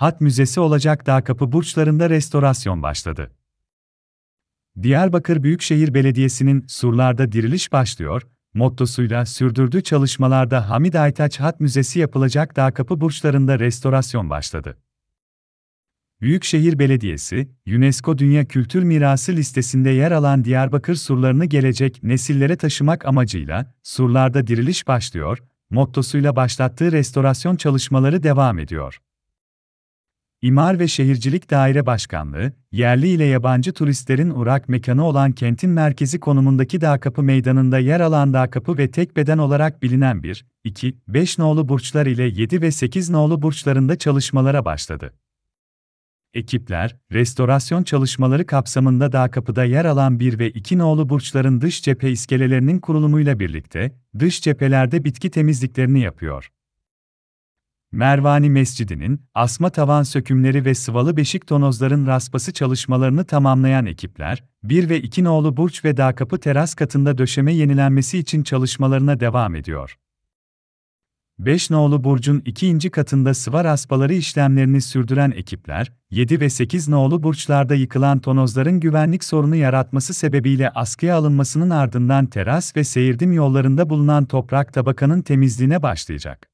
Hat Müzesi olacak Dağ Kapı burçlarında restorasyon başladı. Diyarbakır Büyükşehir Belediyesi'nin Surlarda Diriliş Başlıyor, mottosuyla sürdürdüğü çalışmalarda Hamid Aytaç Hat Müzesi yapılacak Dağ Kapı burçlarında restorasyon başladı. Büyükşehir Belediyesi, UNESCO Dünya Kültür Mirası listesinde yer alan Diyarbakır surlarını gelecek nesillere taşımak amacıyla Surlarda Diriliş Başlıyor mottosuyla başlattığı restorasyon çalışmaları devam ediyor. İmar ve Şehircilik Daire Başkanlığı, yerli ile yabancı turistlerin uğrak mekanı olan kentin merkezi konumundaki Dağkapı Meydanı'nda yer alan Dağkapı ve tek beden olarak bilinen 1, 2, 5 nolu burçlar ile 7 ve 8 nolu burçlarında çalışmalara başladı. Ekipler, restorasyon çalışmaları kapsamında dağ kapıda yer alan 1 ve 2 nolu burçların dış cephe iskelelerinin kurulumuyla birlikte, dış cephelerde bitki temizliklerini yapıyor. Mervani Mescidi'nin asma tavan sökümleri ve sıvalı beşik tonozların raspası çalışmalarını tamamlayan ekipler, 1 ve 2 nolu burç ve dağ kapı teras katında döşeme yenilenmesi için çalışmalarına devam ediyor. 5 nolu burcun 2. katında sıva raspaları işlemlerini sürdüren ekipler, 7 ve 8 nolu burçlarda yıkılan tonozların güvenlik sorunu yaratması sebebiyle askıya alınmasının ardından teras ve seyirdim yollarında bulunan toprak tabakanın temizliğine başlayacak.